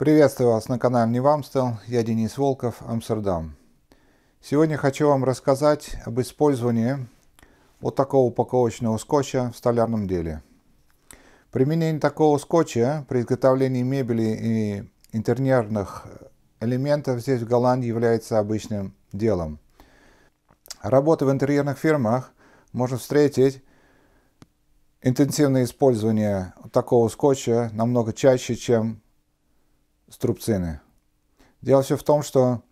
Приветствую вас на канале Невамстел. я Денис Волков, Амстердам. Сегодня хочу вам рассказать об использовании вот такого упаковочного скотча в столярном деле. Применение такого скотча при изготовлении мебели и интерьерных элементов здесь в Голландии является обычным делом. Работы в интерьерных фирмах можно встретить интенсивное использование такого скотча намного чаще, чем струбцины. Дело все в том, что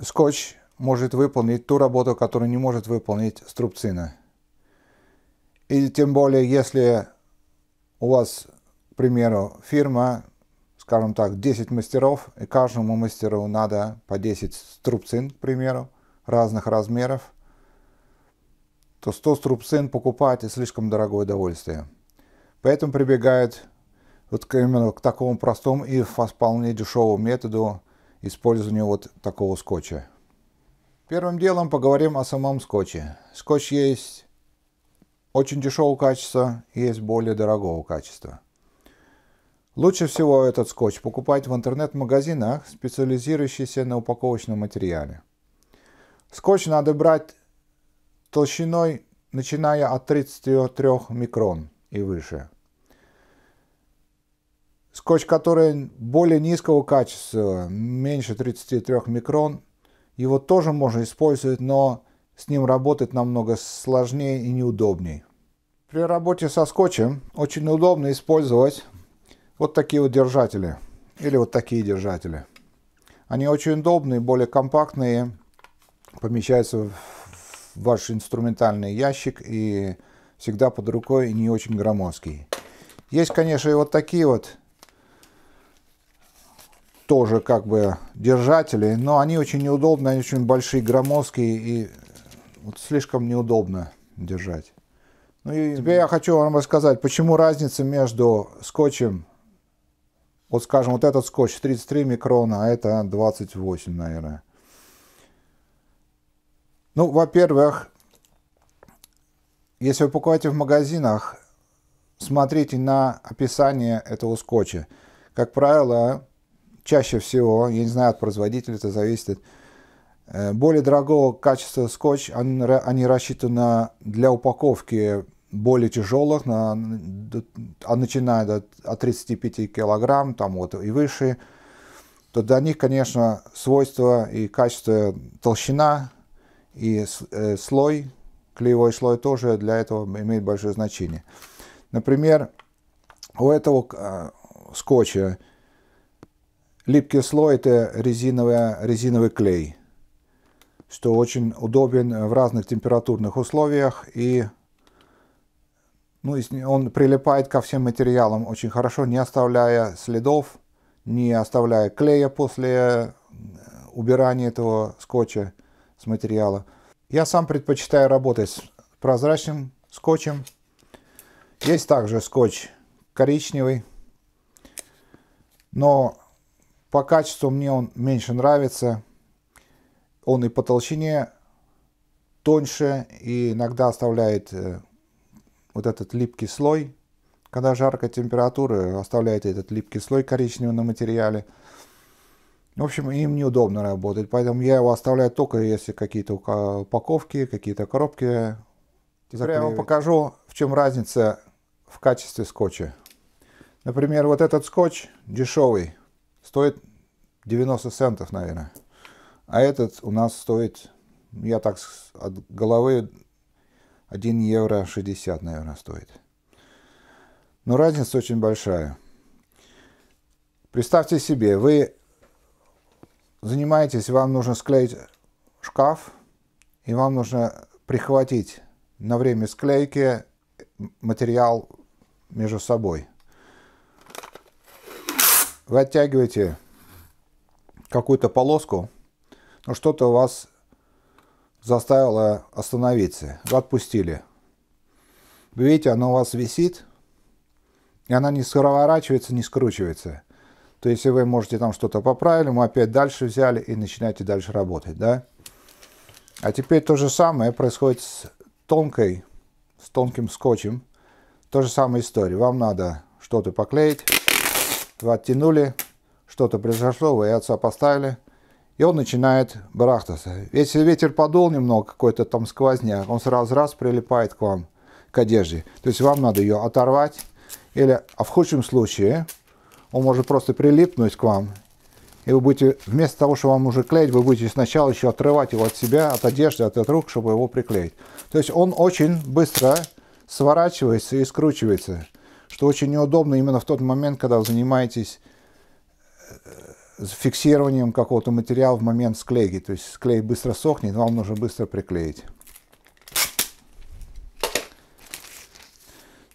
скотч может выполнить ту работу, которую не может выполнить струбцина. И тем более, если у вас, к примеру, фирма, скажем так, 10 мастеров, и каждому мастеру надо по 10 струбцин, к примеру, разных размеров, то 100 струбцин покупать и слишком дорогое удовольствие. Поэтому прибегают вот именно к такому простому и вполне дешевому методу использования вот такого скотча. Первым делом поговорим о самом скотче. Скотч есть очень дешевого качества, есть более дорогого качества. Лучше всего этот скотч покупать в интернет-магазинах, специализирующихся на упаковочном материале. Скотч надо брать толщиной, начиная от 33 микрон и выше – Скотч, который более низкого качества, меньше 33 микрон, его тоже можно использовать, но с ним работать намного сложнее и неудобнее. При работе со скотчем очень удобно использовать вот такие вот держатели или вот такие держатели. Они очень удобные, более компактные, помещаются в ваш инструментальный ящик и всегда под рукой и не очень громоздкий. Есть, конечно, и вот такие вот тоже как бы держатели, но они очень неудобные, они очень большие, громоздкие и вот слишком неудобно держать. Ну и теперь я хочу вам рассказать, почему разница между скотчем, вот скажем, вот этот скотч 33 микрона, а это 28, наверное. Ну, во-первых, если вы покупаете в магазинах, смотрите на описание этого скотча. Как правило, чаще всего, я не знаю, от производителя это зависит, э, более дорогого качества скотч, они, они рассчитаны для упаковки более тяжелых, на, а начиная от, от 35 килограмм там вот и выше, то для них, конечно, свойства и качество толщина и э, слой, клеевой слой тоже для этого имеет большое значение. Например, у этого э, скотча Липкий слой – это резиновая, резиновый клей, что очень удобен в разных температурных условиях и ну, он прилипает ко всем материалам очень хорошо, не оставляя следов, не оставляя клея после э, убирания этого скотча с материала. Я сам предпочитаю работать с прозрачным скотчем. Есть также скотч коричневый, но по качеству мне он меньше нравится. Он и по толщине тоньше, и иногда оставляет э, вот этот липкий слой. Когда жаркая температура, оставляет этот липкий слой коричневый на материале. В общем, им неудобно работать, поэтому я его оставляю только если какие-то упаковки, какие-то коробки. Теперь я вам покажу, в чем разница в качестве скотча. Например, вот этот скотч дешевый, стоит 90 центов, наверное. А этот у нас стоит, я так от головы, 1 евро 60, наверное, стоит. Но разница очень большая. Представьте себе, вы занимаетесь, вам нужно склеить шкаф, и вам нужно прихватить на время склейки материал между собой – вы оттягиваете какую-то полоску, но что-то у вас заставило остановиться, вы отпустили. Вы видите, она у вас висит, и она не сворачивается, не скручивается. То есть, если вы можете там что-то поправили, мы опять дальше взяли и начинаете дальше работать, да? А теперь то же самое происходит с тонкой, с тонким скотчем. То же самое история. Вам надо что-то поклеить оттянули, что-то произошло, вы отца поставили, и он начинает барахтаться. Если ветер подул немного, какой-то там сквозняк, он сразу раз прилипает к вам, к одежде. То есть вам надо ее оторвать, или, а в худшем случае, он может просто прилипнуть к вам, и вы будете, вместо того, что вам уже клеить, вы будете сначала еще отрывать его от себя, от одежды, от, от рук, чтобы его приклеить. То есть он очень быстро сворачивается и скручивается что очень неудобно именно в тот момент, когда вы занимаетесь э, фиксированием какого-то материала в момент склейки. То есть склей быстро сохнет, вам нужно быстро приклеить.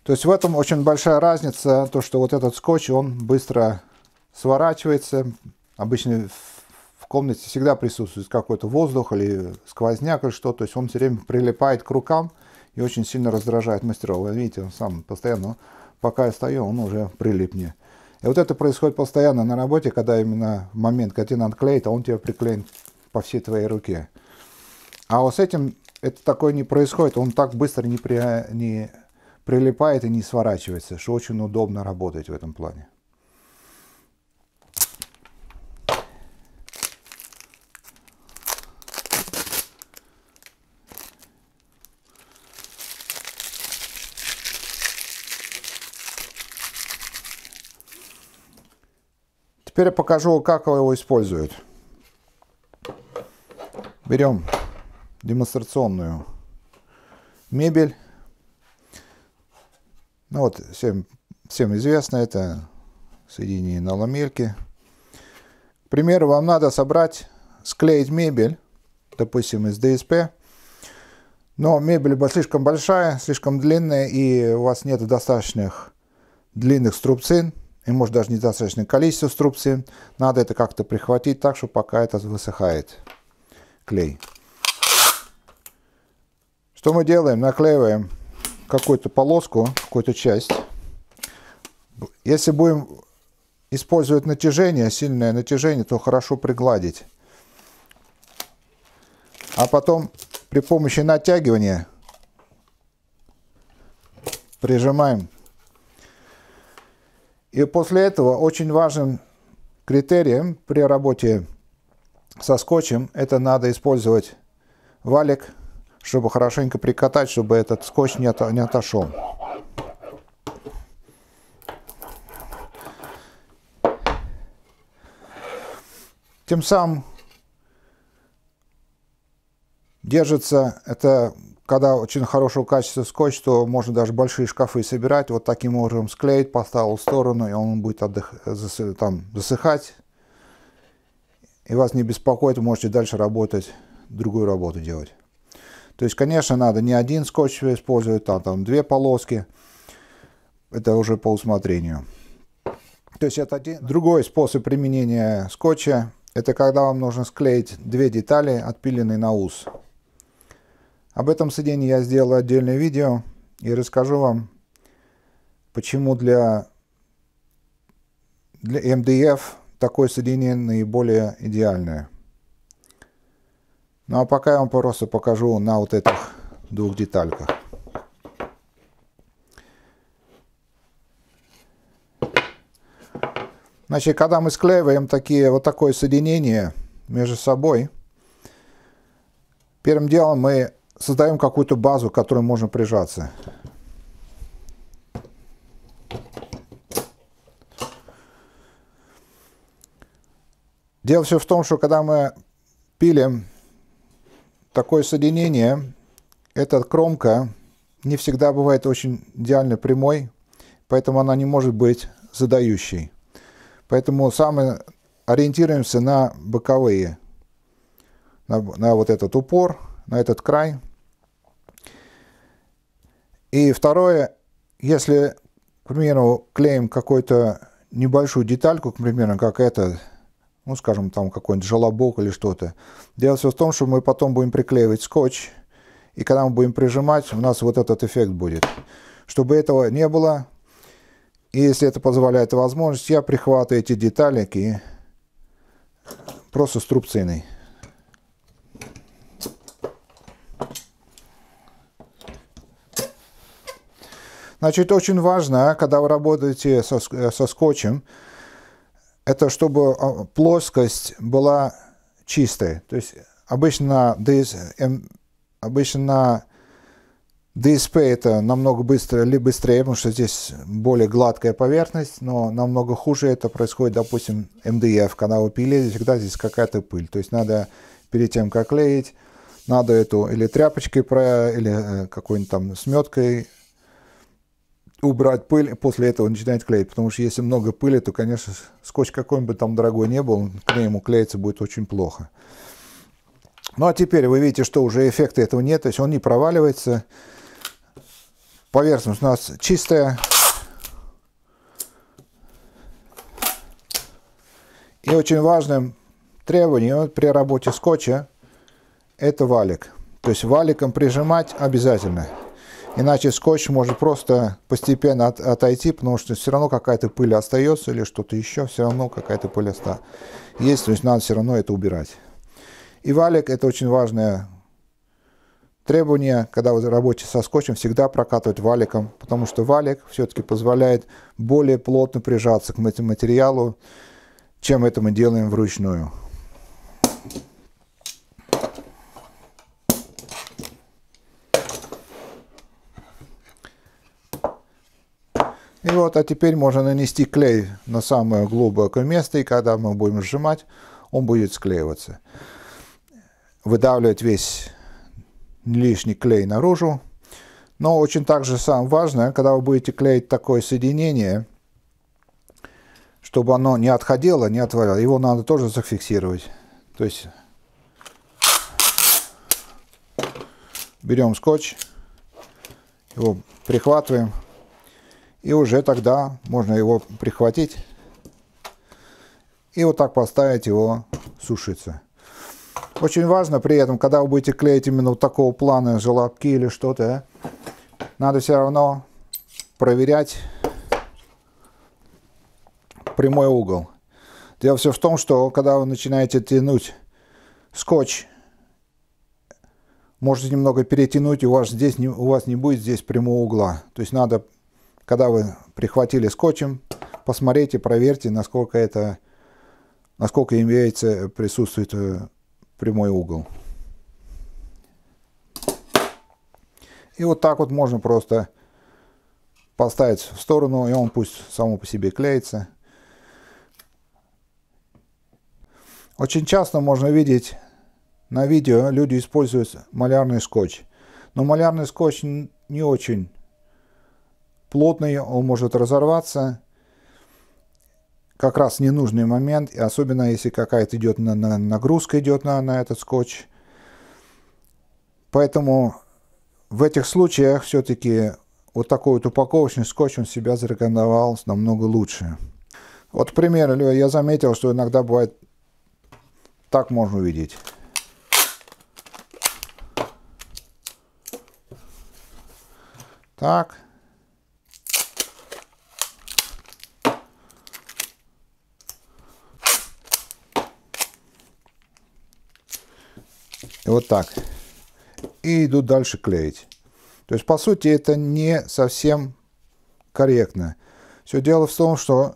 То есть в этом очень большая разница, то что вот этот скотч, он быстро сворачивается. Обычно в комнате всегда присутствует какой-то воздух или сквозняк или что. То есть он все время прилипает к рукам и очень сильно раздражает мастеров. Вы видите, он сам постоянно пока я стою, он уже прилипнет. И вот это происходит постоянно на работе, когда именно в момент, когда тебе надо клеить, а он тебе приклеен по всей твоей руке. А вот с этим это такое не происходит, он так быстро не, при, не прилипает и не сворачивается, что очень удобно работать в этом плане. Теперь я покажу, как его используют. Берем демонстрационную мебель. Ну вот, всем, всем известно, это соединение на ламельке. К примеру, вам надо собрать, склеить мебель, допустим, из ДСП. Но мебель слишком большая, слишком длинная, и у вас нет достаточных длинных струбцин – и может даже недостаточное количество струбцин. Надо это как-то прихватить так, что пока это высыхает клей. Что мы делаем? Наклеиваем какую-то полоску, какую-то часть. Если будем использовать натяжение, сильное натяжение, то хорошо пригладить. А потом при помощи натягивания прижимаем и после этого очень важным критерием при работе со скотчем это надо использовать валик, чтобы хорошенько прикатать, чтобы этот скотч не, ото, не отошел. Тем самым держится это когда очень хорошего качества скотч, то можно даже большие шкафы собирать, вот таким образом склеить, поставил в сторону, и он будет отдых... засы... там, засыхать. И вас не беспокоит, вы можете дальше работать, другую работу делать. То есть, конечно, надо не один скотч использовать, а там две полоски. Это уже по усмотрению. То есть, это один... другой способ применения скотча. Это когда вам нужно склеить две детали, отпиленные на ус. Об этом соединении я сделал отдельное видео и расскажу вам, почему для, для MDF такое соединение наиболее идеальное. Ну а пока я вам просто покажу на вот этих двух детальках. Значит, когда мы склеиваем такие, вот такое соединение между собой, первым делом мы создаем какую-то базу, к которой можно прижаться. Дело все в том, что когда мы пилим такое соединение, эта кромка не всегда бывает очень идеально прямой, поэтому она не может быть задающей. Поэтому самое ориентируемся на боковые, на, на вот этот упор – на этот край. И второе, если, к примеру, клеим какую-то небольшую детальку, к примеру, как это, ну, скажем, там какой-нибудь желобок или что-то, дело все в том, что мы потом будем приклеивать скотч, и когда мы будем прижимать, у нас вот этот эффект будет. Чтобы этого не было, и если это позволяет возможность, я прихватываю эти деталики просто струбциной. Значит, очень важно, а, когда вы работаете со, э, со скотчем, это чтобы а, плоскость была чистой. То есть обычно, эм, обычно DSP это намного быстрее, быстрее, потому что здесь более гладкая поверхность, но намного хуже это происходит, допустим, MDF, эм когда вы пилите, всегда здесь какая-то пыль. То есть надо перед тем, как клеить, надо эту или тряпочкой, про, или э, какой-нибудь там сметкой убрать пыль, после этого начинает клеить. Потому что если много пыли, то, конечно, скотч какой-нибудь там дорогой не был, к нему клеиться будет очень плохо. Ну а теперь вы видите, что уже эффекта этого нет, то есть он не проваливается. Поверхность у нас чистая. И очень важным требованием при работе скотча это валик. То есть валиком прижимать обязательно. Иначе скотч может просто постепенно от, отойти, потому что все равно какая-то пыль остается или что-то еще, все равно какая-то пыль остается. Есть, то есть надо все равно это убирать. И валик – это очень важное требование, когда вы работаете со скотчем, всегда прокатывать валиком, потому что валик все-таки позволяет более плотно прижаться к материалу, чем это мы делаем вручную. И вот, а теперь можно нанести клей на самое глубокое место, и когда мы будем сжимать, он будет склеиваться. Выдавливать весь лишний клей наружу. Но очень также самое важное, когда вы будете клеить такое соединение, чтобы оно не отходило, не отвалило, его надо тоже зафиксировать. То есть берем скотч, его прихватываем, и уже тогда можно его прихватить и вот так поставить его сушиться. Очень важно при этом, когда вы будете клеить именно вот такого плана желобки или что-то, э, надо все равно проверять прямой угол. Дело все в том, что когда вы начинаете тянуть скотч, можете немного перетянуть, и у вас, здесь не, у вас не будет здесь прямого угла. То есть надо когда вы прихватили скотчем, посмотрите, проверьте, насколько это, насколько имеется, присутствует э, прямой угол. И вот так вот можно просто поставить в сторону, и он пусть само по себе клеится. Очень часто можно видеть на видео, люди используют малярный скотч. Но малярный скотч не очень плотный, он может разорваться. Как раз ненужный момент, и особенно если какая-то идет на, на, нагрузка идет на, на этот скотч. Поэтому в этих случаях все-таки вот такой вот упаковочный скотч, он себя зарекомендовал намного лучше. Вот, к примеру, я заметил, что иногда бывает так можно увидеть. Так. Вот так. И иду дальше клеить. То есть, по сути, это не совсем корректно. Все дело в том, что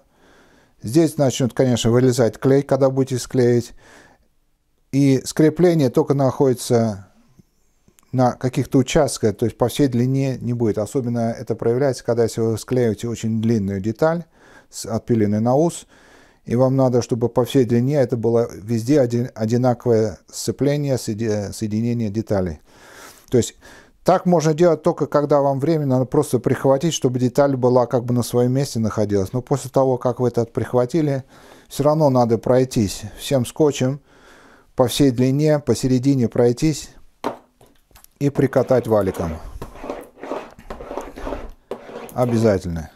здесь начнет, конечно, вылезать клей, когда будете склеить. И скрепление только находится на каких-то участках, то есть по всей длине не будет. Особенно это проявляется, когда если вы склеиваете очень длинную деталь, отпиленную на ус, и вам надо, чтобы по всей длине это было везде один, одинаковое сцепление, соединение деталей. То есть так можно делать только, когда вам время надо просто прихватить, чтобы деталь была как бы на своем месте находилась. Но после того, как вы это прихватили, все равно надо пройтись всем скотчем по всей длине, посередине пройтись и прикатать валиком. Обязательно.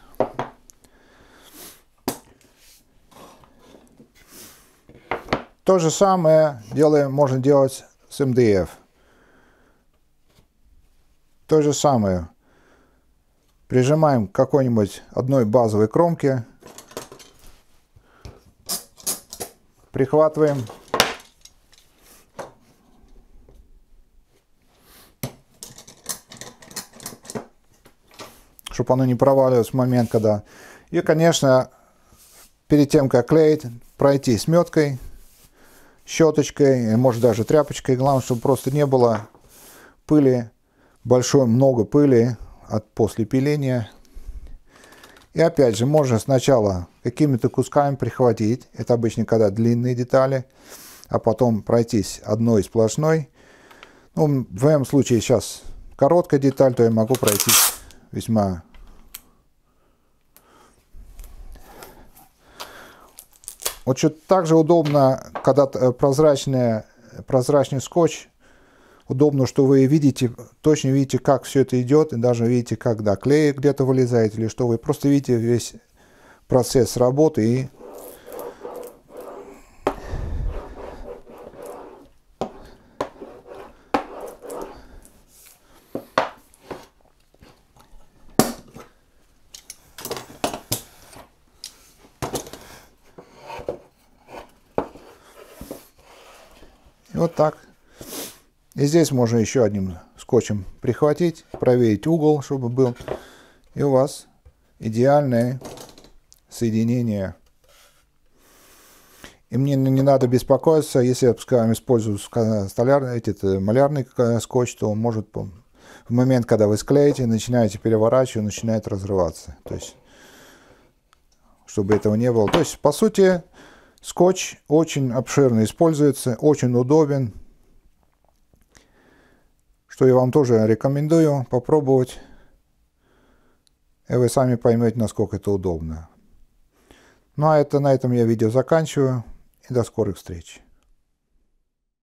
То же самое делаем, можно делать с МДФ. То же самое. Прижимаем к какой-нибудь одной базовой кромке. Прихватываем. чтобы оно не проваливалось в момент, когда... И, конечно, перед тем, как клеить, пройти с меткой щеточкой, э, может даже тряпочкой. Главное, чтобы просто не было пыли, большой много пыли от после пиления. И опять же, можно сначала какими-то кусками прихватить, это обычно когда длинные детали, а потом пройтись одной сплошной. Ну, в моем случае сейчас короткая деталь, то я могу пройтись весьма Вот что также удобно, когда э, прозрачная, прозрачный скотч, удобно, что вы видите, точно видите, как все это идет, и даже видите, когда клей где-то вылезает или что, вы просто видите весь процесс работы и Вот так. И здесь можно еще одним скотчем прихватить, проверить угол, чтобы был. И у вас идеальное соединение. И мне не надо беспокоиться, если я, скажем, использую столярный, этот, э, малярный э, скотч, то он может в момент, когда вы склеите, начинаете переворачивать, начинает разрываться. То есть, чтобы этого не было. То есть, по сути, Скотч очень обширно используется, очень удобен, что я вам тоже рекомендую попробовать. И вы сами поймете, насколько это удобно. Ну а это на этом я видео заканчиваю. И до скорых встреч.